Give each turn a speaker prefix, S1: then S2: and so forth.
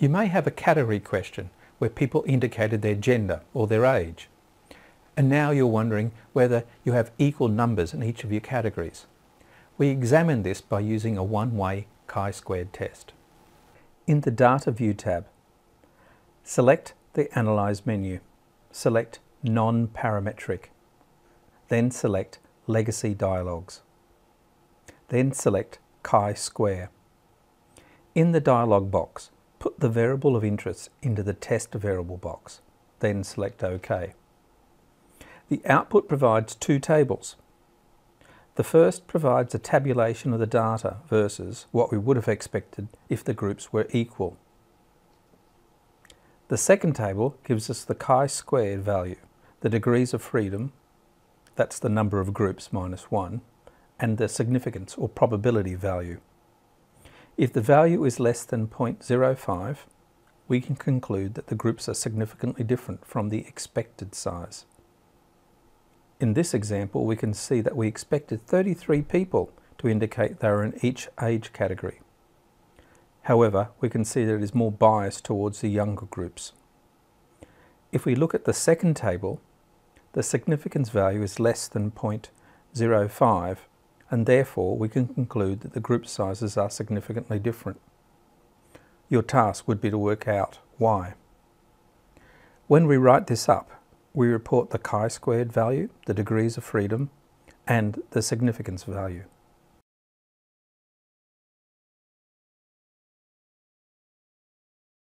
S1: You may have a category question where people indicated their gender or their age. And now you're wondering whether you have equal numbers in each of your categories. We examine this by using a one-way chi-squared test. In the Data View tab, select the Analyze menu. Select Non-Parametric. Then select Legacy Dialogues. Then select Chi-Square. In the dialog box, Put the variable of interest into the test variable box, then select OK. The output provides two tables. The first provides a tabulation of the data versus what we would have expected if the groups were equal. The second table gives us the chi-squared value, the degrees of freedom, that's the number of groups minus 1, and the significance or probability value, if the value is less than 0.05, we can conclude that the groups are significantly different from the expected size. In this example, we can see that we expected 33 people to indicate they are in each age category. However, we can see that it is more biased towards the younger groups. If we look at the second table, the significance value is less than 0.05 and therefore we can conclude that the group sizes are significantly different. Your task would be to work out why. When we write this up, we report the chi-squared value, the degrees of freedom, and the significance value.